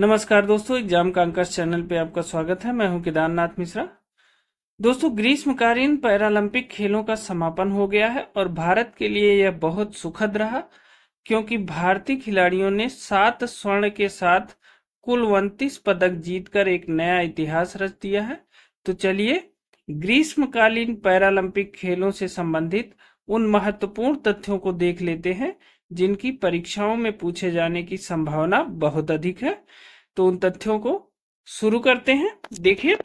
नमस्कार दोस्तों exam कांकर्स channel पे आपका स्वागत है मैं हूं केदारनाथ मिश्रा दोस्तों ग्रीष्मकालीन पैरालंपिक खेलों का समापन हो गया है और भारत के लिए यह बहुत सुखद रहा क्योंकि भारतीय खिलाड़ियों ने सात स्वर्ण के साथ कुल उन्तीस पदक जीतकर एक नया इतिहास रच दिया है तो चलिए ग्रीष्मकालीन पैरालंपिक खेलों से संबंधित उन महत्वपूर्ण तथ्यों को देख लेते हैं जिनकी परीक्षाओं में पूछे जाने की संभावना बहुत अधिक है तो उन तथ्यों को शुरू करते हैं देखिए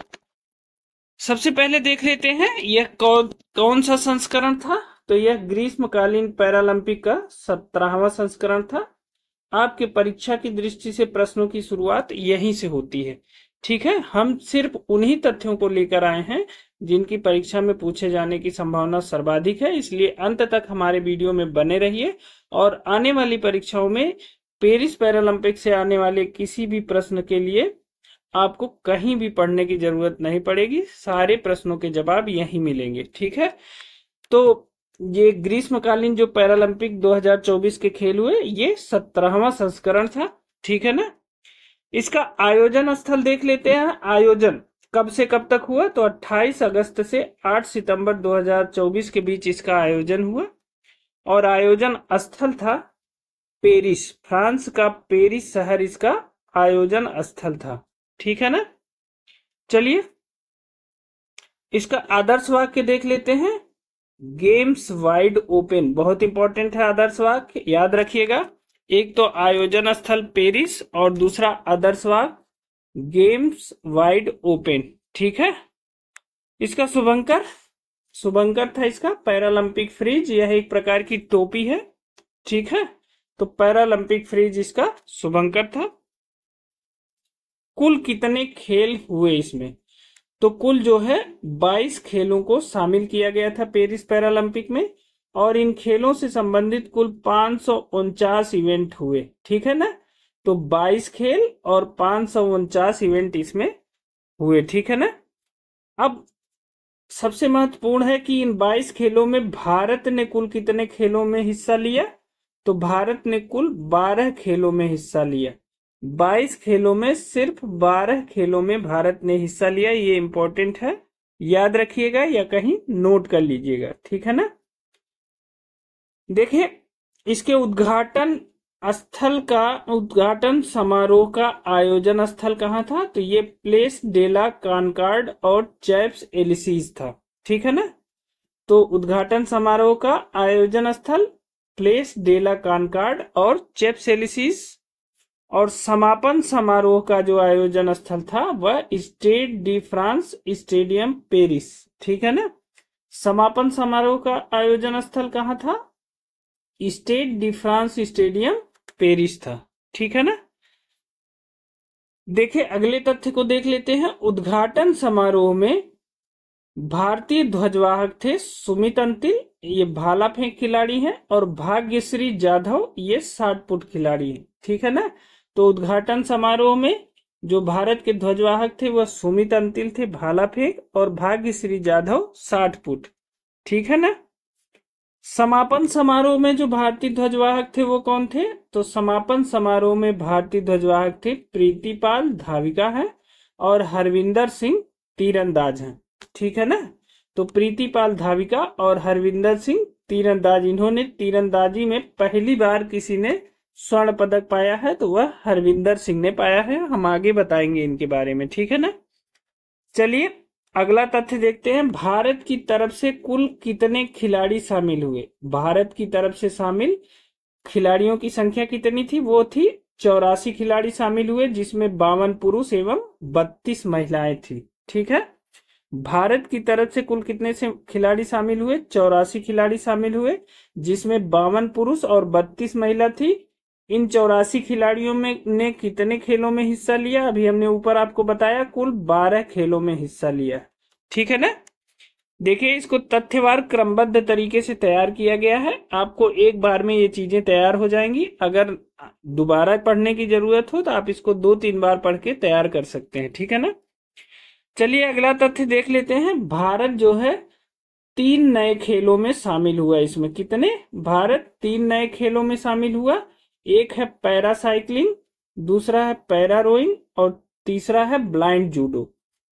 सबसे पहले देख लेते हैं यह कौन कौन सा संस्करण था तो यह ग्रीष्मकालीन पैरालंपिक का सत्रहवा संस्करण था आपके परीक्षा की दृष्टि से प्रश्नों की शुरुआत यहीं से होती है ठीक है हम सिर्फ उन्हीं तथ्यों को लेकर आए हैं जिनकी परीक्षा में पूछे जाने की संभावना सर्वाधिक है इसलिए अंत तक हमारे वीडियो में बने रहिए और आने वाली परीक्षाओं में पेरिस पैरालंपिक से आने वाले किसी भी प्रश्न के लिए आपको कहीं भी पढ़ने की जरूरत नहीं पड़ेगी सारे प्रश्नों के जवाब यहीं मिलेंगे ठीक है तो ये ग्रीष्मकालीन जो पैरालंपिक 2024 के खेल हुए ये सत्रहवा संस्करण था ठीक है ना इसका आयोजन स्थल देख लेते हैं आयोजन कब से कब तक हुआ तो 28 अगस्त से 8 सितंबर 2024 के बीच इसका आयोजन हुआ और आयोजन स्थल था पेरिस फ्रांस का पेरिस शहर इसका आयोजन स्थल था ठीक है ना चलिए इसका आदर्श वाक्य देख लेते हैं गेम्स वाइड ओपन बहुत इंपॉर्टेंट है आदर्श वाक्य याद रखिएगा एक तो आयोजन स्थल पेरिस और दूसरा आदर्श वाक्य गेम्स वाइड ओपन ठीक है इसका शुभंकर शुभंकर था इसका पैरालंपिक फ्रिज यह एक प्रकार की टोपी है ठीक है तो पैरालंपिक फ्रिज इसका शुभंकर था कुल कितने खेल हुए इसमें तो कुल जो है 22 खेलों को शामिल किया गया था पेरिस पैरालंपिक में और इन खेलों से संबंधित कुल पांच इवेंट हुए ठीक है ना तो 22 खेल और पांच इवेंट इसमें हुए ठीक है ना अब सबसे महत्वपूर्ण है कि इन 22 खेलों में भारत ने कुल कितने खेलों में हिस्सा लिया तो भारत ने कुल 12 खेलों में हिस्सा लिया 22 खेलों में सिर्फ 12 खेलों में भारत ने हिस्सा लिया ये इंपॉर्टेंट है याद रखिएगा या कहीं नोट कर लीजिएगा ठीक है ना देखें इसके उद्घाटन स्थल का उद्घाटन समारोह का आयोजन स्थल कहाँ था तो ये प्लेस डेला कानकार्ड और चैप्स एलिसीज था ठीक है ना तो उद्घाटन समारोह का आयोजन स्थल प्लेस डेला कानकार्ड और चैप्स एलिसीज और समापन समारोह का जो आयोजन स्थल था वह Stade de France stadium Paris ठीक है ना समापन समारोह का आयोजन स्थल कहाँ था Stade de France stadium Paris था ठीक है ना देखिए अगले तथ्य को देख लेते हैं उद्घाटन समारोह में भारतीय ध्वजवाहक थे सुमित अंतिल ये भाला फेंक खिलाड़ी हैं और भाग्यश्री जाधव ये साठ फुट खिलाड़ी हैं ठीक है ना तो उद्घाटन समारोह में जो भारत के ध्वजवाहक थे वह सुमित अंतिल थे भाला फेंक और भाग्यश्री जाधव साठ फुट ठीक है ना समापन समारोह में जो भारतीय ध्वजवाहक थे वो कौन थे तो समापन समारोह में भारतीय ध्वजवाहक थे प्रीतिपाल धाविका है और हरविंदर सिंह तीरंदाज हैं ठीक है ना तो प्रीतिपाल धाविका और हरविंदर सिंह तीरंदाज इन्होंने तीरंदाजी में पहली बार किसी ने स्वर्ण पदक पाया है तो वह हरविंदर सिंह ने पाया है हम आगे बताएंगे इनके बारे में ठीक है ना चलिए अगला तथ्य देखते हैं भारत की तरफ से कुल कितने खिलाड़ी शामिल हुए भारत की तरफ से शामिल खिलाड़ियों की संख्या कितनी थी वो थी चौरासी खिलाड़ी शामिल हुए जिसमें बावन पुरुष एवं बत्तीस महिलाएं थी ठीक है भारत की तरफ से कुल कितने से खिलाड़ी शामिल हुए चौरासी खिलाड़ी शामिल हुए जिसमें बावन पुरुष और बत्तीस महिला थी इन चौरासी खिलाड़ियों में ने कितने खेलों में हिस्सा लिया अभी हमने ऊपर आपको बताया कुल बारह खेलों में हिस्सा लिया ठीक है ना देखिए इसको तथ्यवार क्रमबद्ध तरीके से तैयार किया गया है आपको एक बार में ये चीजें तैयार हो जाएंगी अगर दोबारा पढ़ने की जरूरत हो तो आप इसको दो तीन बार पढ़ के तैयार कर सकते हैं ठीक है ना चलिए अगला तथ्य देख लेते हैं भारत जो है तीन नए खेलों में शामिल हुआ इसमें कितने भारत तीन नए खेलों में शामिल हुआ एक है पैरा साइकिलिंग दूसरा है पैरा रोइंग और तीसरा है ब्लाइंड जूडो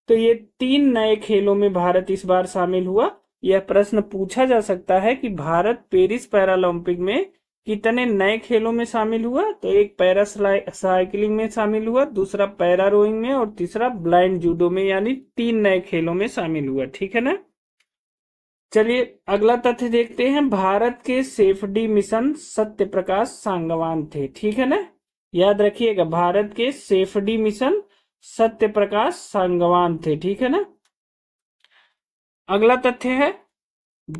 तो ये तीन नए खेलों में भारत इस बार शामिल हुआ यह प्रश्न पूछा जा सकता है कि भारत पेरिस पैरालंपिक में कितने नए खेलों में शामिल हुआ तो एक पैरा साइकिलिंग में शामिल हुआ दूसरा पैरा रोइंग में और तीसरा ब्लाइंड जूडो में यानी तीन नए खेलों में शामिल हुआ ठीक है ना चलिए अगला तथ्य देखते हैं भारत के सेफडी मिशन सत्य प्रकाश सांगवान थे ठीक है ना याद रखिएगा भारत के सेफडी मिशन सत्य प्रकाश सांगवान थे ठीक है ना अगला तथ्य है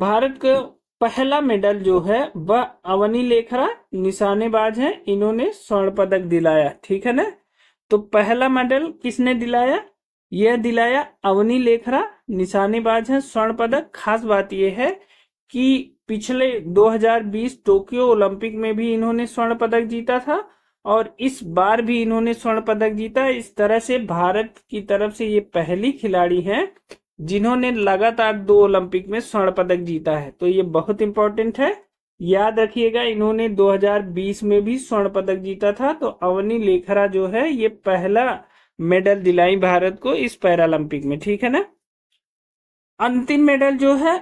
भारत का पहला मेडल जो है वह अवनी लेखरा निशानेबाज है इन्होंने स्वर्ण पदक दिलाया ठीक है ना तो पहला मेडल किसने दिलाया यह दिलाया अवनी लेखरा निशानेबाज है स्वर्ण पदक खास बात यह है कि पिछले 2020 टोक्यो ओलंपिक में भी इन्होंने स्वर्ण पदक जीता था और इस बार भी इन्होंने स्वर्ण पदक जीता इस तरह से भारत की तरफ से ये पहली खिलाड़ी है जिन्होंने लगातार दो ओलंपिक में स्वर्ण पदक जीता है तो ये बहुत इंपॉर्टेंट है याद रखिएगा इन्होंने 2020 में भी स्वर्ण पदक जीता था तो अवनी लेखरा जो है ये पहला मेडल दिलाई भारत को इस पैरालंपिक में ठीक है ना अंतिम मेडल जो है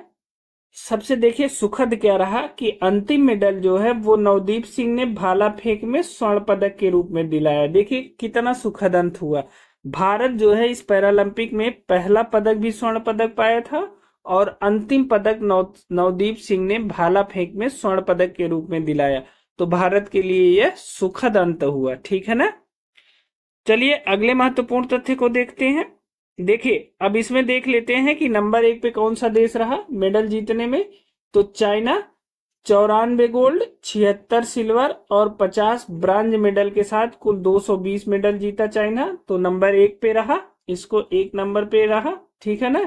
सबसे देखिए सुखद क्या रहा कि अंतिम मेडल जो है वो नवदीप सिंह ने भाला फेंक में स्वर्ण पदक के रूप में दिलाया देखिए कितना सुखद अंत हुआ भारत जो है इस पैरालंपिक में पहला पदक भी स्वर्ण पदक पाया था और अंतिम पदक नव नवदीप सिंह ने भाला फेंक में स्वर्ण पदक के रूप में दिलाया तो भारत के लिए यह सुखद अंत हुआ ठीक है ना चलिए अगले महत्वपूर्ण तथ्य को देखते हैं देखिए अब इसमें देख लेते हैं कि नंबर एक पे कौन सा देश रहा मेडल जीतने में तो चाइना चौरानवे गोल्ड छिहत्तर सिल्वर और 50 ब्रांज मेडल के साथ कुल 220 मेडल जीता चाइना तो नंबर एक पे रहा इसको एक नंबर पे रहा ठीक है ना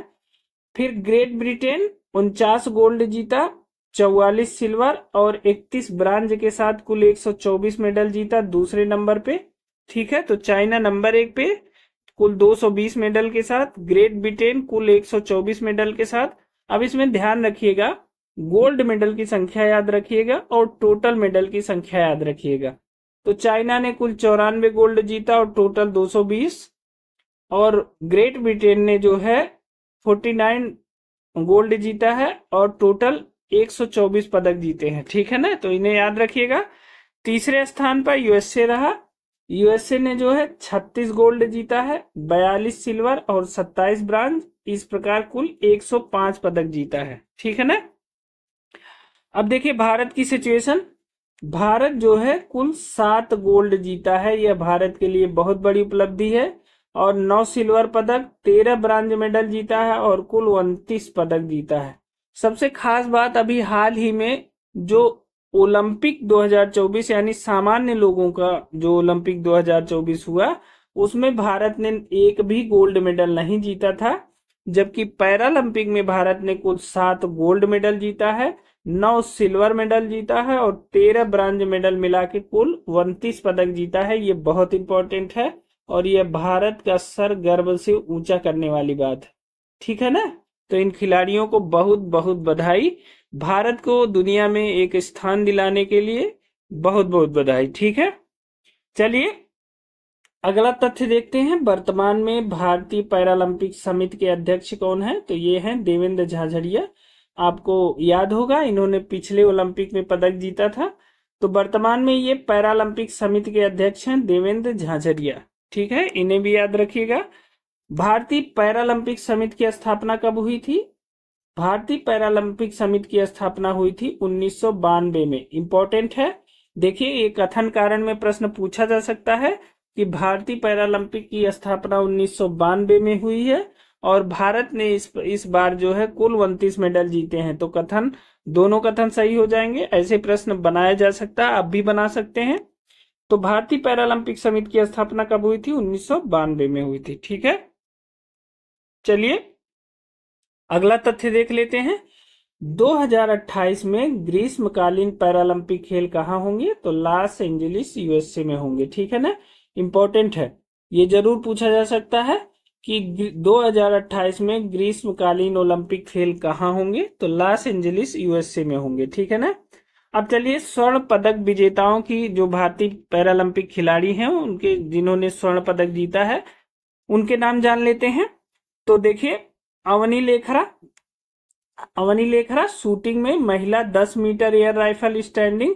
फिर ग्रेट ब्रिटेन उनचास गोल्ड जीता चौवालीस सिल्वर और 31 ब्रांज के साथ कुल 124 मेडल जीता दूसरे नंबर पे ठीक है तो चाइना नंबर एक पे कुल 220 मेडल के साथ ग्रेट ब्रिटेन कुल 124 मेडल के साथ अब इसमें ध्यान रखिएगा गोल्ड मेडल की संख्या याद रखिएगा और टोटल मेडल की संख्या याद रखिएगा तो चाइना ने कुल चौरानवे गोल्ड जीता और टोटल 220 और ग्रेट ब्रिटेन ने जो है 49 गोल्ड जीता है और टोटल 124 पदक जीते हैं ठीक है ना तो इन्हें याद रखिएगा तीसरे स्थान पर यूएसए रहा यूएसए ने जो है 36 गोल्ड जीता है 42 सिल्वर और 27 ब्रांज इस प्रकार कुल 105 पदक जीता है ठीक है ना अब देखिए भारत की सिचुएशन भारत जो है कुल सात गोल्ड जीता है यह भारत के लिए बहुत बड़ी उपलब्धि है और नौ सिल्वर पदक तेरह ब्रांज मेडल जीता है और कुल उनतीस पदक जीता है सबसे खास बात अभी हाल ही में जो ओलंपिक 2024 यानी सामान्य लोगों का जो ओलंपिक 2024 हुआ उसमें भारत ने एक भी गोल्ड मेडल नहीं जीता था जबकि पैरालंपिक में भारत ने कुल सात गोल्ड मेडल जीता है नौ सिल्वर मेडल जीता है और तेरह ब्रांज मेडल मिला के कुल उनतीस पदक जीता है ये बहुत इंपॉर्टेंट है और यह भारत का सर गर्व से ऊंचा करने वाली बात है ठीक है ना तो इन खिलाड़ियों को बहुत बहुत बधाई भारत को दुनिया में एक स्थान दिलाने के लिए बहुत बहुत बधाई ठीक है चलिए अगला तथ्य देखते हैं वर्तमान में भारतीय पैरालंपिक समिति के अध्यक्ष कौन है तो ये हैं देवेंद्र झाझड़िया आपको याद होगा इन्होंने पिछले ओलंपिक में पदक जीता था तो वर्तमान में ये पैरालंपिक समिति के अध्यक्ष हैं देवेंद्र झाझड़िया ठीक है इन्हें भी याद रखिएगा भारतीय पैरालंपिक समिति की स्थापना कब हुई थी भारतीय पैरालंपिक समिति की स्थापना हुई थी उन्नीस में इंपॉर्टेंट है देखिए ये कथन कारण में प्रश्न पूछा जा सकता है कि भारतीय पैरालंपिक की स्थापना उन्नीस में हुई है और भारत ने इस इस बार जो है कुल उन्तीस मेडल जीते हैं तो कथन दोनों कथन सही हो जाएंगे ऐसे प्रश्न बनाया जा सकता है आप भी बना सकते हैं तो भारतीय पैरालंपिक समिति की स्थापना कब हुई थी उन्नीस में हुई थी ठीक है चलिए अगला तथ्य देख लेते हैं 2028 में ग्रीष्मकालीन पैरालंपिक खेल कहाँ होंगे तो लॉस एंजलिस यूएसए में होंगे ठीक है ना इंपॉर्टेंट है ये जरूर पूछा जा सकता है कि 2028 में ग्रीष्मकालीन ओलंपिक खेल कहाँ होंगे तो लॉस एंजलिस यूएसए में होंगे ठीक है ना अब चलिए स्वर्ण पदक विजेताओं की जो भारतीय पैरालंपिक खिलाड़ी हैं उनके जिन्होंने स्वर्ण पदक जीता है उनके नाम जान लेते हैं तो देखिए अवनी लेखरा अवनी लेखरा शूटिंग में महिला 10 metre air rifle standing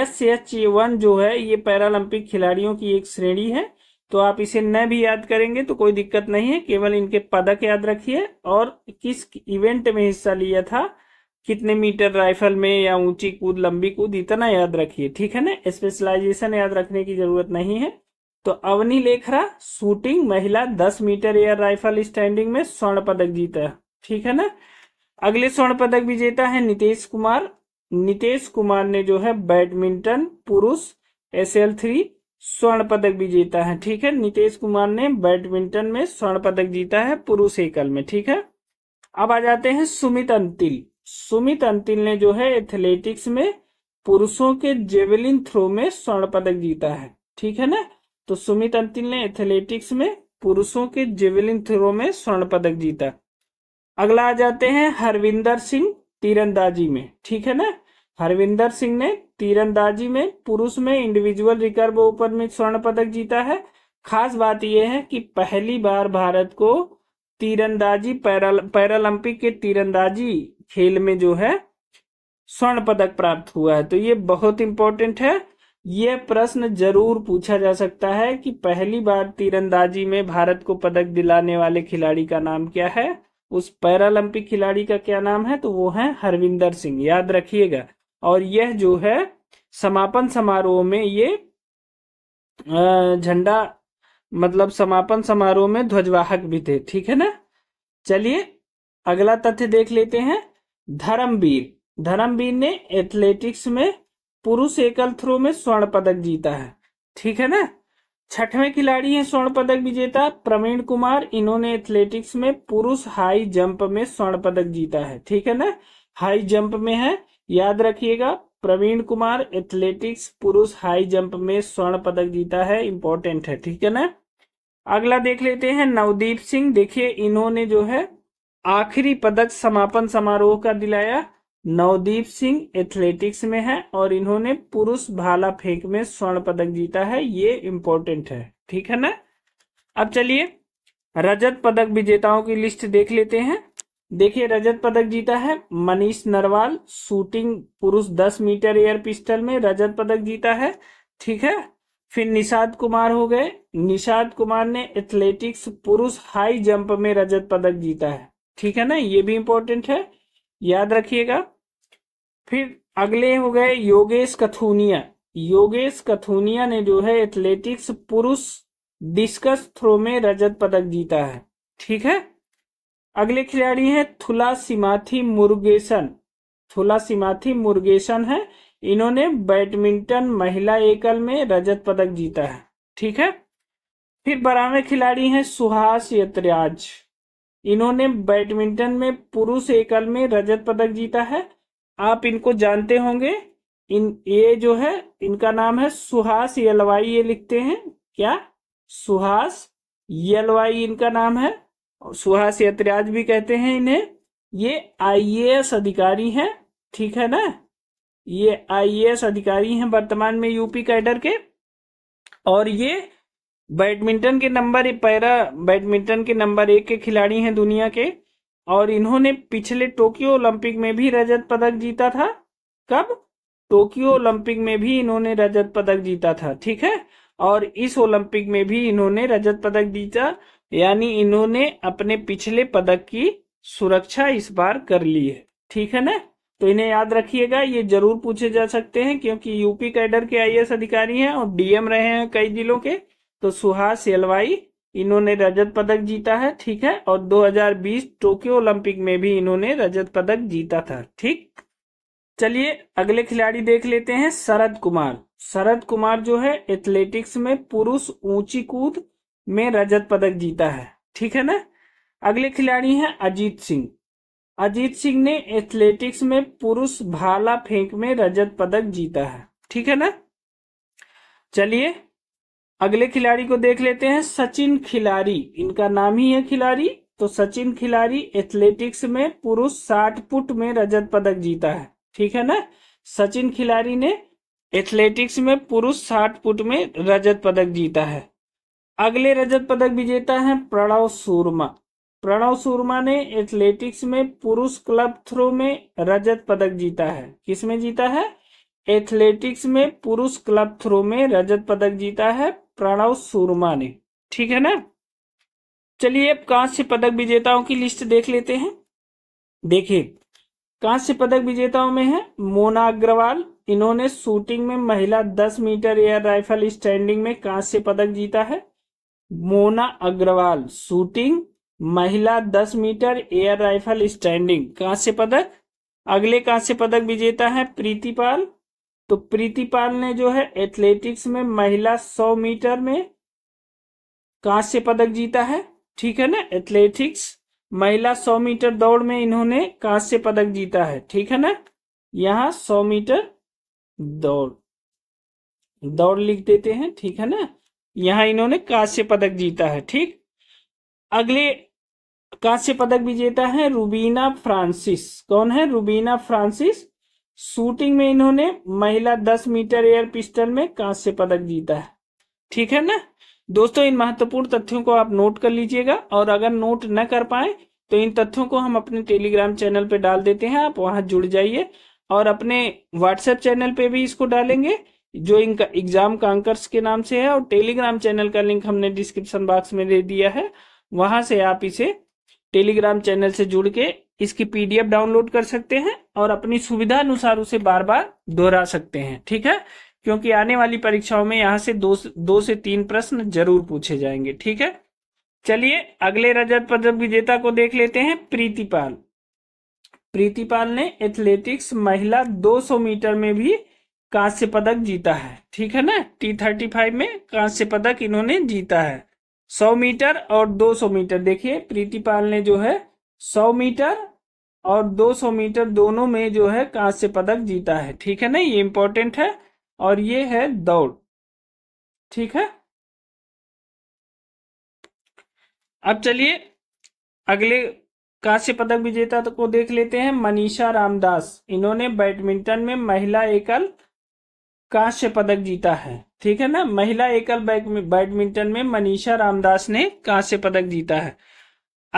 S H one जो है ये पैरालंपिक खिलाड़ियों की एक श्रेणी है तो आप इसे न भी याद करेंगे तो कोई दिक्कत नहीं है केवल इनके पदक याद रखिए और किस इवेंट में हिस्सा लिया था कितने मीटर राइफल में या ऊंची कूद लंबी कूद इतना याद रखिए ठीक है ना स्पेशलाइजेशन याद रखने की जरूरत नहीं है तो अवनी लेखरा शूटिंग महिला दस मीटर एयर राइफल स्टैंडिंग में स्वर्ण पदक जीता ठीक है ना अगले स्वर्ण पदक विजेता है नितेश कुमार नितेश कुमार ने जो है बैडमिंटन पुरुष एस एल थ्री स्वर्ण पदक विजेता है ठीक है नितेश कुमार ने बैडमिंटन में स्वर्ण पदक जीता है पुरुष एकल में ठीक है अब आ जाते हैं सुमित अंतिल सुमित अंतिल ने जो है एथलेटिक्स में पुरुषों के जेवलिन थ्रो में स्वर्ण पदक जीता है ठीक है ना तो सुमित अंतिल ने एथलेटिक्स में पुरुषों के जेवलिन थ्रो में स्वर्ण पदक जीता अगला आ जाते हैं हरविंदर सिंह तीरंदाजी में ठीक है ना हरविंदर सिंह ने तीरंदाजी में पुरुष में इंडिविजुअल रिकर्व ओपन में स्वर्ण पदक जीता है खास बात यह है कि पहली बार भारत को तीरंदाजी पैरालंपिक के तीरंदाजी खेल में जो है स्वर्ण पदक प्राप्त हुआ है तो ये बहुत इंपॉर्टेंट है ये प्रश्न जरूर पूछा जा सकता है कि पहली बार तीरंदाजी में भारत को पदक दिलाने वाले खिलाड़ी का नाम क्या है उस पैरालंपिक खिलाड़ी का क्या नाम है तो वो है हरविंदर सिंह याद रखिएगा और यह जो है समापन समारोह में ये झंडा मतलब समापन समारोह में ध्वजवाहक भी थे ठीक है ना चलिए अगला तथ्य देख लेते हैं धर्मवीर धर्मवीर ने एथलेटिक्स में पुरुष एकल थ्रो में स्वर्ण पदक जीता है ठीक है ना छठवें खिलाड़ी हैं स्वर्ण पदक विजेता प्रवीण कुमार इन्होंने एथलेटिक्स में पुरुष हाई जंप में स्वर्ण पदक जीता है ठीक है ना हाई जंप में है याद रखिएगा प्रवीण कुमार एथलेटिक्स पुरुष हाई जंप में स्वर्ण पदक जीता है इंपॉर्टेंट है ठीक है ना अगला देख लेते हैं नवदीप सिंह देखिए इन्होंने जो है आखिरी पदक समापन समारोह का दिलाया नवदीप सिंह एथलेटिक्स में है और इन्होंने पुरुष भाला फेंक में स्वर्ण पदक जीता है ये इंपॉर्टेंट है ठीक है ना अब चलिए रजत पदक विजेताओं की लिस्ट देख लेते हैं देखिए रजत पदक जीता है मनीष नरवाल शूटिंग पुरुष 10 मीटर एयर पिस्टल में रजत पदक जीता है ठीक है फिर निषाद कुमार हो गए निषाद कुमार ने एथलेटिक्स पुरुष हाई जंप में रजत पदक जीता है ठीक है ना ये भी इंपॉर्टेंट है याद रखिएगा फिर अगले हो गए योगेश कथुनिया योगेश कथुनिया ने जो है एथलेटिक्स पुरुष डिस्कस थ्रो में रजत पदक जीता है ठीक है अगले खिलाड़ी है थुला सिमाथी मुर्गेशन थुला सिमाथी मुर्गेशन है इन्होंने बैडमिंटन महिला एकल में रजत पदक जीता है ठीक है फिर बारहवें खिलाड़ी हैं सुहास यत्रियाज इन्होंने बैडमिंटन में पुरुष एकल में रजत पदक जीता है आप इनको जानते होंगे इन ये जो है इनका नाम है सुहास यलवाई ये लिखते हैं क्या सुहास यलवाई इनका नाम है सुहास यतराज भी कहते हैं इन्हें ये आईएएस अधिकारी हैं ठीक है ना ये आईएएस अधिकारी हैं वर्तमान में यूपी कैडर के और ये बैडमिंटन के नंबर पैरा बैडमिंटन के नंबर एक के खिलाड़ी हैं दुनिया के और इन्होंने पिछले टोक्यो ओलंपिक में भी रजत पदक जीता था कब टोक्यो ओलंपिक में भी इन्होंने रजत पदक जीता था ठीक है और इस ओलंपिक में भी इन्होंने रजत पदक जीता यानी इन्होंने अपने पिछले पदक की सुरक्षा इस बार कर ली है ठीक है ना तो इन्हें याद रखिएगा ये जरूर पूछे जा सकते हैं क्योंकि यूपी कैडर के आईएएस अधिकारी हैं और डीएम रहे हैं कई जिलों के तो सुहास एलवाई इन्होंने रजत पदक जीता है ठीक है और 2020 टोक्यो ओलंपिक में भी इन्होंने रजत पदक जीता था ठीक चलिए अगले खिलाड़ी देख लेते हैं शरद कुमार शरद कुमार जो है एथलेटिक्स में पुरुष ऊंची कूद में रजत पदक जीता है ठीक है ना अगले खिलाड़ी हैं अजीत सिंह अजीत सिंह ने एथलेटिक्स में पुरुष भाला फेंक में रजत पदक जीता है ठीक है ना चलिए अगले खिलाड़ी को देख लेते हैं सचिन खिलाड़ी इनका नाम ही है खिलाड़ी तो सचिन खिलाड़ी एथलेटिक्स में पुरुष साठ फुट में रजत पदक जीता है ठीक है ना सचिन खिलाड़ी ने एथलेटिक्स में पुरुष साठ फुट में रजत पदक जीता है अगले रजत पदक विजेता है प्रणव सूरमा प्रणव सूरमा ने एथलेटिक्स में पुरुष क्लब थ्रो में रजत पदक जीता है किसमें जीता है एथलेटिक्स में पुरुष क्लब थ्रो में रजत पदक जीता है प्रणव सूरमा ने ठीक है ना चलिए अब कांस्य पदक विजेताओं की लिस्ट देख लेते हैं देखिए कांस्य पदक विजेताओं में है मोना अग्रवाल इन्होंने शूटिंग में महिला 10 मीटर एयर राइफल स्टैंडिंग में कांस्य पदक जीता है मोना अग्रवाल शूटिंग महिला 10 मीटर एयर राइफल स्टैंडिंग कांस्य पदक अगले कांस्य पदक विजेता है प्रीतिपाल तो प्रीतिपाल ने जो है एथलेटिक्स में महिला सौ मीटर में कांस्य पदक जीता है ठीक है ना एथलेटिक्स महिला सौ मीटर दौड़ में इन्होंने कांस्य पदक जीता है ठीक है ना यहाँ सौ मीटर दौड़ दौड़ लिख देते हैं ठीक है ना यहाँ इन्होंने कांस्य पदक जीता है ठीक अगले कांस्य पदक विजेता है रूबीना फ्रांसिस कौन है रूबीना फ्रांसिस शूटिंग में इन्होंने महिला दस मीटर एयर पिस्टल में कांस्य पदक जीता है ठीक है ना दोस्तों इन महत्वपूर्ण तथ्यों को आप नोट कर लीजिएगा और अगर नोट न कर पाए तो इन तथ्यों को हम अपने टेलीग्राम चैनल पर डाल देते हैं आप वहां जुड़ जाइए और अपने व्हाट्सएप चैनल पे भी इसको डालेंगे जो इनका एग्जाम कांकर्स के नाम से है और टेलीग्राम चैनल का लिंक हमने डिस्क्रिप्शन बॉक्स में दे दिया है वहां से आप इसे टेलीग्राम चैनल से जुड़ के इसकी पीडीएफ डाउनलोड कर सकते हैं और अपनी सुविधा अनुसार उसे बार बार दोहरा सकते हैं ठीक है क्योंकि आने वाली परीक्षाओं में यहाँ से दो दो से तीन प्रश्न जरूर पूछे जाएंगे ठीक है चलिए अगले रजत पदक विजेता को देख लेते हैं प्रीतिपाल प्रीतिपाल ने एथलेटिक्स महिला 200 मीटर में भी कांस्य पदक जीता है ठीक है ना टी थर्टी फाइव में कांस्य पदक इन्होंने जीता है 100 मीटर और 200 मीटर देखिए प्रीतिपाल ने जो है 100 मीटर और 200 मीटर दोनों में जो है कांस्य पदक जीता है ठीक है ना ये इंपॉर्टेंट है और ये है दौड़ ठीक है अब चलिए अगले कांस्य पदक विजेता तो को देख लेते हैं मनीषा रामदास इन्होंने बैडमिंटन में महिला एकल कांस्य पदक जीता है ठीक है ना महिला एकल बैडमिंटन में मनीषा रामदास ने कांस्य पदक जीता है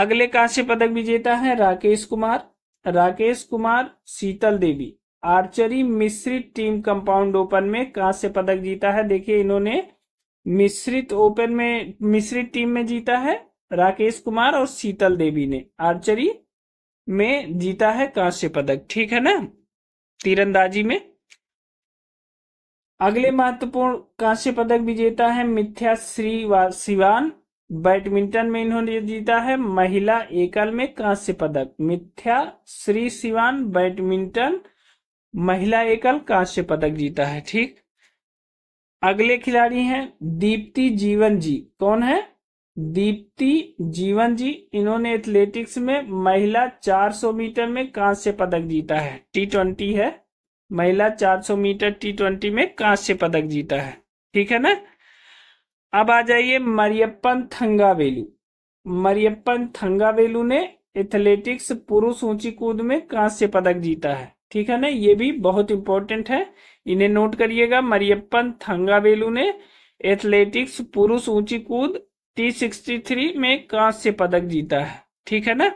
अगले कांस्य पदक विजेता है राकेश कुमार राकेश कुमार शीतल देवी आर्चरी मिश्रित टीम कंपाउंड ओपन में कांस्य से पदक जीता है देखिए इन्होंने मिश्रित ओपन में मिश्रित टीम में जीता है राकेश कुमार और शीतल देवी ने आर्चरी में जीता है कांस्य पदक ठीक है ना तीरंदाजी में अगले महत्वपूर्ण कांस्य पदक विजेता है मिथ्या श्री सिवान बैडमिंटन में इन्होंने जीता है महिला एकल में कांस्य पदक मिथ्या श्री सिवान बैडमिंटन महिला एकल कांस्य पदक जीता है ठीक अगले खिलाड़ी हैं दीप्ति जीवन जी कौन है दीप्ति जीवन जी इन्होंने एथलेटिक्स में महिला 400 मीटर में कांस्य पदक जीता है टी ट्वेंटी है महिला 400 मीटर टी ट्वेंटी में कांस्य पदक जीता है ठीक है ना अब आ जाइए मरियप्पन थंगावेलू मरियप्पन थंगावेलू ने एथलेटिक्स पुरुष ऊंची कूद में कांस्य पदक जीता है ठीक है ना ये भी बहुत इंपॉर्टेंट है इन्हें नोट करिएगा मरियप्पन थंगावेलू ने एथलेटिक्स पुरुष ऊंची कूद टी सिक्सटी थ्री में कांस्य पदक जीता है ठीक है ना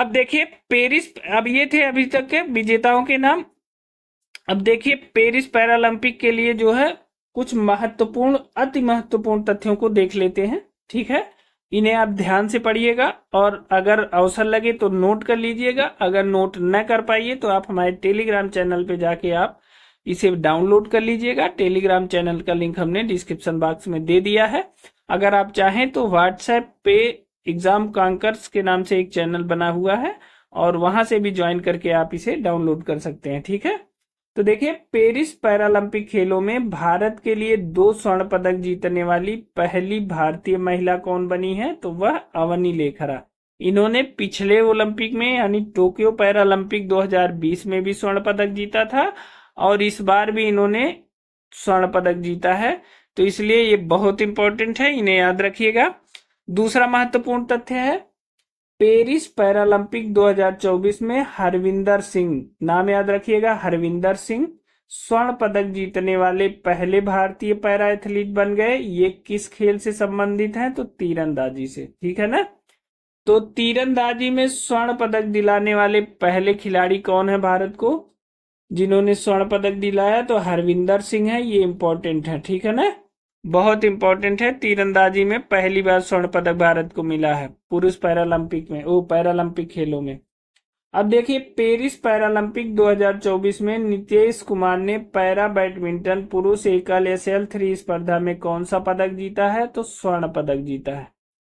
अब देखिए पेरिस अब ये थे अभी तक के विजेताओं के नाम अब देखिए पेरिस पैरालंपिक के लिए जो है कुछ महत्वपूर्ण अति महत्वपूर्ण तथ्यों को देख लेते हैं ठीक है इन्हें आप ध्यान से पढ़िएगा और अगर अवसर लगे तो नोट कर लीजिएगा अगर नोट न कर पाइए तो आप हमारे टेलीग्राम चैनल पे जाके आप इसे डाउनलोड कर लीजिएगा टेलीग्राम चैनल का लिंक हमने डिस्क्रिप्शन बॉक्स में दे दिया है अगर आप चाहें तो व्हाट्सएप पे एग्जाम कांकर्स के नाम से एक चैनल बना हुआ है और वहां से भी ज्वाइन करके आप इसे डाउनलोड कर सकते हैं ठीक है तो देखिए पेरिस पैरालंपिक खेलों में भारत के लिए दो स्वर्ण पदक जीतने वाली पहली भारतीय महिला कौन बनी है तो वह अवनी लेखरा इन्होंने पिछले ओलंपिक में यानी टोक्यो पैरालंपिक 2020 में भी स्वर्ण पदक जीता था और इस बार भी इन्होंने स्वर्ण पदक जीता है तो इसलिए ये बहुत इंपॉर्टेंट है इन्हें याद रखिएगा दूसरा महत्वपूर्ण तथ्य है पेरिस पैरालंपिक 2024 में हरविंदर सिंह नाम याद रखिएगा हरविंदर सिंह स्वर्ण पदक जीतने वाले पहले भारतीय पैरा एथलीट बन गए ये किस खेल से संबंधित हैं तो तीरंदाजी से ठीक है ना तो तीरंदाजी में स्वर्ण पदक दिलाने वाले पहले खिलाड़ी कौन है भारत को जिन्होंने स्वर्ण पदक दिलाया तो हरविंदर सिंह है ये इंपॉर्टेंट है ठीक है ना बहुत इंपॉर्टेंट है तीरंदाजी में पहली बार स्वर्ण पदक भारत को मिला है पुरुष पैरालंपिक में ओ पैरालंपिक खेलों में अब देखिए पेरिस पैरालंपिक 2024 में नीतीश कुमार ने पैरा बैडमिंटन पुरुष एकल एस एल थ्री स्पर्धा में कौन सा पदक जीता है तो स्वर्ण पदक जीता है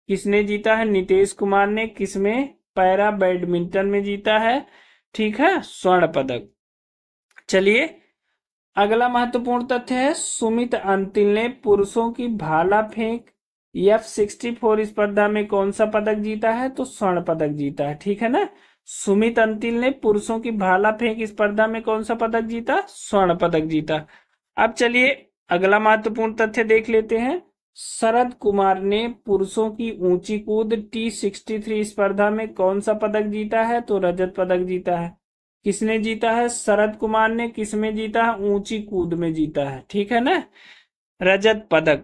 किसने जीता है नीतीश कुमार ने किसमें पैरा बैडमिंटन में जीता है ठीक है स्वर्ण पदक चलिए अगला महत्वपूर्ण तथ्य है सुमित अंतिल ने पुरुषों की भाला फेंक एफ सिक्सटी फोर स्पर्धा में कौन सा पदक जीता है तो स्वर्ण पदक जीता है ठीक है ना सुमित अंतिल ने पुरुषों की भाला फेंक स्पर्धा में कौन सा पदक जीता स्वर्ण पदक जीता अब चलिए अगला महत्वपूर्ण तथ्य देख लेते हैं शरद कुमार ने पुरुषों की ऊंची कूद टी सिक्सटी थ्री स्पर्धा में कौन सा पदक जीता है तो रजत पदक जीता है किसने जीता है शरद कुमार ने किस में जीता है ऊंची कूद में जीता है ठीक है ना रजत पदक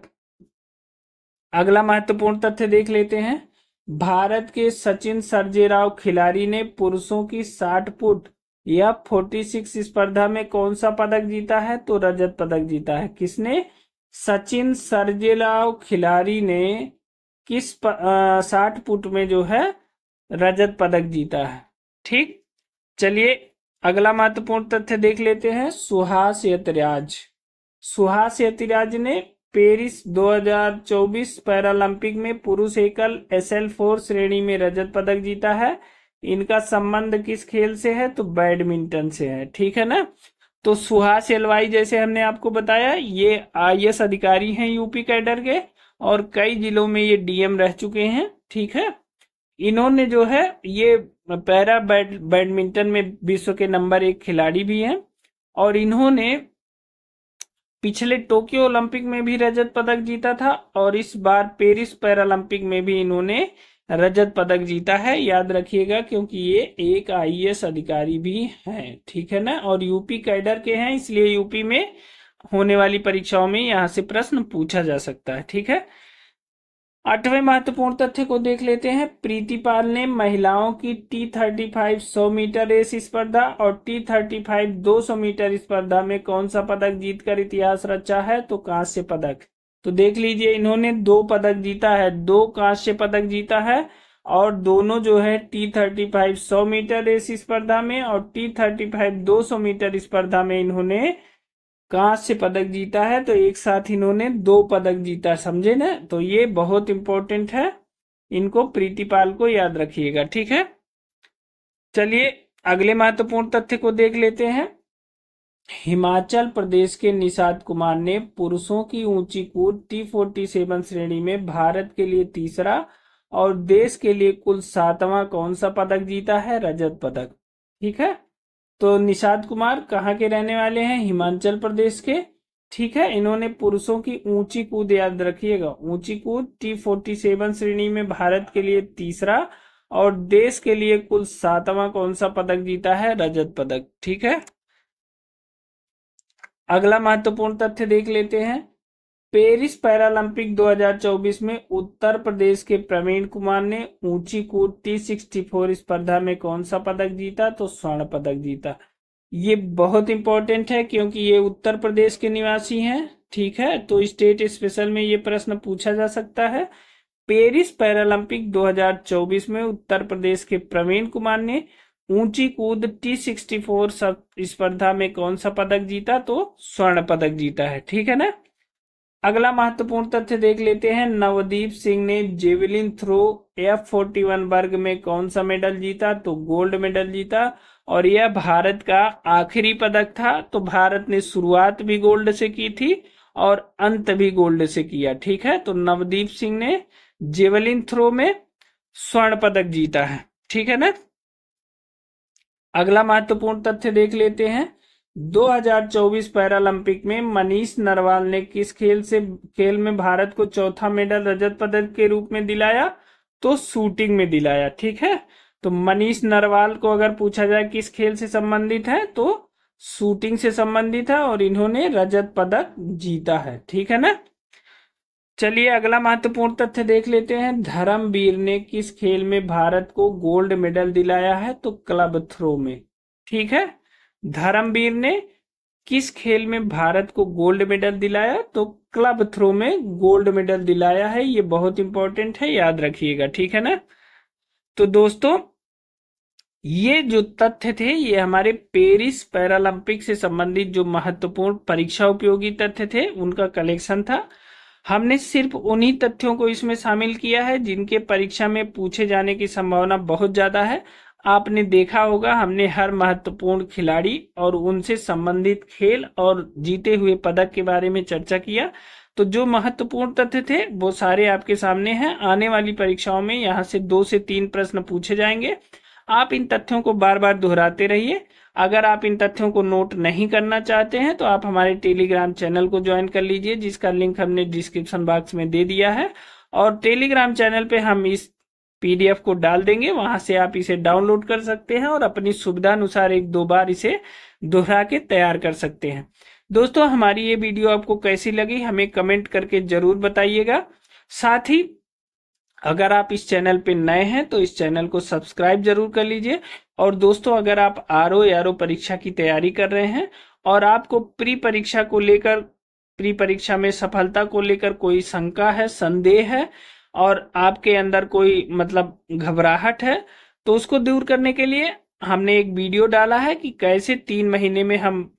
अगला महत्वपूर्ण तथ्य देख लेते हैं भारत के सचिन सरजेराव खिलाड़ी ने पुरुषों की साठ फुट या फोर्टी सिक्स स्पर्धा में कौन सा पदक जीता है तो रजत पदक जीता है किसने सचिन सरजेराव खिलाड़ी ने किस साठ फुट में जो है रजत पदक जीता है ठीक चलिए अगला महत्वपूर्ण तथ्य देख लेते हैं सुहास यतराज सुहास यतराज ने पेरिस 2024 पैरालंपिक में पुरुष एकल एस एल फोर श्रेणी में रजत पदक जीता है इनका संबंध किस खेल से है तो बैडमिंटन से है ठीक है ना तो सुहास एलवाई जैसे हमने आपको बताया ये आई अधिकारी हैं यूपी कैडर के और कई जिलों में ये डीएम रह चुके हैं ठीक है इन्होंने जो है ये पैरा बैड बैडमिंटन में विश्व के नंबर एक खिलाड़ी भी हैं और इन्होंने पिछले टोक्यो ओलंपिक में भी रजत पदक जीता था और इस बार पेरिस पैरालंपिक में भी इन्होंने रजत पदक जीता है याद रखिएगा क्योंकि ये एक आईएएस अधिकारी भी हैं ठीक है ना और यूपी कैडर के हैं इसलिए यूपी में होने वाली परीक्षाओं में यहाँ से प्रश्न पूछा जा सकता है ठीक है आठवें महत्वपूर्ण तथ्य को देख लेते हैं प्रीतिपाल ने महिलाओं की टी थर्टी फाइव सौ मीटर रेस स्पर्धा और टी थर्टी फाइव दो सौ मीटर स्पर्धा में कौन सा पदक जीतकर इतिहास रचा है तो कांस्य पदक तो देख लीजिए इन्होंने दो पदक जीता है दो कांस्य पदक जीता है और दोनों जो है टी थर्टी फाइव सौ मीटर रेस स्पर्धा में और टी थर्टी फाइव दो सौ मीटर स्पर्धा में इन्होंने कांस्य से पदक जीता है तो एक साथ इन्होंने दो पदक जीता समझे ना तो ये बहुत इंपॉर्टेंट है इनको प्रीतिपाल को याद रखिएगा ठीक है चलिए अगले महत्वपूर्ण तथ्य को देख लेते हैं हिमाचल प्रदेश के निषाद कुमार ने पुरुषों की ऊंची कूद टी फोर्टी सेवन श्रेणी में भारत के लिए तीसरा और देश के लिए कुल सातवां कौन सा पदक जीता है रजत पदक ठीक है तो निषाद कुमार कहाँ के रहने वाले हैं हिमाचल प्रदेश के ठीक है इन्होंने पुरुषों की ऊंची कूद याद रखिएगा ऊंची कूद टी फोर्टी सेवन श्रेणी में भारत के लिए तीसरा और देश के लिए कुल सातवां कौन सा पदक जीता है रजत पदक ठीक है अगला महत्वपूर्ण तथ्य देख लेते हैं पेरिस पैरालंपिक 2024 में उत्तर प्रदेश के प्रवीण कुमार ने ऊंची कूद टी सिक्सटी फोर स्पर्धा में कौन सा पदक जीता तो स्वर्ण पदक जीता ये बहुत इंपॉर्टेंट है क्योंकि ये उत्तर प्रदेश के निवासी हैं ठीक है तो स्टेट स्पेशल में ये प्रश्न पूछा जा सकता है पेरिस पैरालंपिक 2024 में उत्तर प्रदेश के प्रवीण कुमार ने ऊंची कूद टी सिक्सटी फोर स्पर्धा में कौन सा पदक जीता तो स्वर्ण पदक जीता है ठीक है ना अगला महत्वपूर्ण तथ्य देख लेते हैं नवदीप सिंह ने javelin throw F forty one वर्ग में कौन सा मेडल जीता तो गोल्ड मेडल जीता और यह भारत का आखिरी पदक था तो भारत ने शुरुआत भी गोल्ड से की थी और अंत भी गोल्ड से किया ठीक है तो नवदीप सिंह ने जेवलिन थ्रो में स्वर्ण पदक जीता है ठीक है ना अगला महत्वपूर्ण तथ्य देख लेते हैं 2024 पैरालंपिक में मनीष नरवाल ने किस खेल से खेल में भारत को चौथा मेडल रजत पदक के रूप में दिलाया तो शूटिंग में दिलाया ठीक है तो मनीष नरवाल को अगर पूछा जाए किस खेल से संबंधित है तो शूटिंग से संबंधित है और इन्होंने रजत पदक जीता है ठीक है ना चलिए अगला महत्वपूर्ण तथ्य देख लेते हैं धर्मवीर ने किस खेल में भारत को गोल्ड मेडल दिलाया है तो क्लब थ्रो में ठीक है धर्मवीर ने किस खेल में भारत को गोल्ड मेडल दिलाया तो क्लब थ्रो में गोल्ड मेडल दिलाया है ये बहुत इंपॉर्टेंट है याद रखिएगा ठीक है ना तो दोस्तों ये जो तथ्य थे ये हमारे पेरिस पैरालंपिक से संबंधित जो महत्वपूर्ण परीक्षा उपयोगी तथ्य थे उनका कलेक्शन था हमने सिर्फ उन्हीं तथ्यों को इसमें शामिल किया है जिनके परीक्षा में पूछे जाने की संभावना बहुत ज्यादा है आपने देखा होगा हमने हर महत्वपूर्ण खिलाड़ी और उनसे संबंधित खेल और जीते हुए पदक के बारे में चर्चा किया तो जो महत्वपूर्ण तथ्य थे वो सारे आपके सामने हैं आने वाली परीक्षाओं में यहाँ से दो से तीन प्रश्न पूछे जाएंगे आप इन तथ्यों को बार बार दोहराते रहिए अगर आप इन तथ्यों को नोट नहीं करना चाहते हैं तो आप हमारे टेलीग्राम चैनल को ज्वाइन कर लीजिए जिसका लिंक हमने डिस्क्रिप्शन बॉक्स में दे दिया है और टेलीग्राम चैनल पे हम इस पीडीएफ को डाल देंगे वहां से आप इसे डाउनलोड कर सकते हैं और अपनी सुविधा अनुसार एक दो बार इसे दोहरा के तैयार कर सकते हैं दोस्तों हमारी ये वीडियो आपको कैसी लगी हमें कमेंट करके जरूर बताइएगा साथ ही अगर आप इस चैनल पे नए हैं तो इस चैनल को सब्सक्राइब जरूर कर लीजिए और दोस्तों अगर आप आर ओ परीक्षा की तैयारी कर रहे हैं और आपको प्री परीक्षा को लेकर प्री परीक्षा में सफलता को लेकर कोई शंका है संदेह है और आपके अंदर कोई मतलब घबराहट है तो उसको दूर करने के लिए हमने एक वीडियो डाला है कि कैसे तीन महीने में हम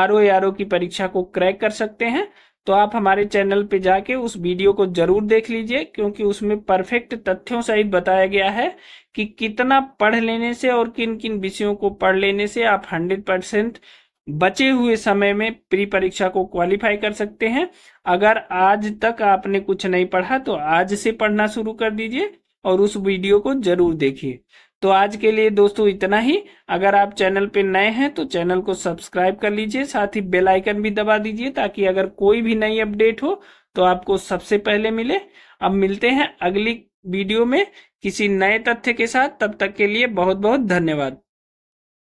आर ओ आर ओ की परीक्षा को क्रैक कर सकते हैं तो आप हमारे चैनल पे जाके उस वीडियो को जरूर देख लीजिए क्योंकि उसमें परफेक्ट तथ्यों सहित बताया गया है कि कितना पढ़ लेने से और किन किन विषयों को पढ़ लेने से आप 100 परसेंट बचे हुए समय में प्री परीक्षा को क्वालिफाई कर सकते हैं अगर आज तक आपने कुछ नहीं पढ़ा तो आज से पढ़ना शुरू कर दीजिए और उस वीडियो को जरूर देखिए तो आज के लिए दोस्तों इतना ही अगर आप चैनल पे नए हैं तो चैनल को सब्सक्राइब कर लीजिए साथ ही बेल आइकन भी दबा दीजिए ताकि अगर कोई भी नई अपडेट हो तो आपको सबसे पहले मिले अब मिलते हैं अगली वीडियो में किसी नए तथ्य के साथ तब तक के लिए बहुत बहुत धन्यवाद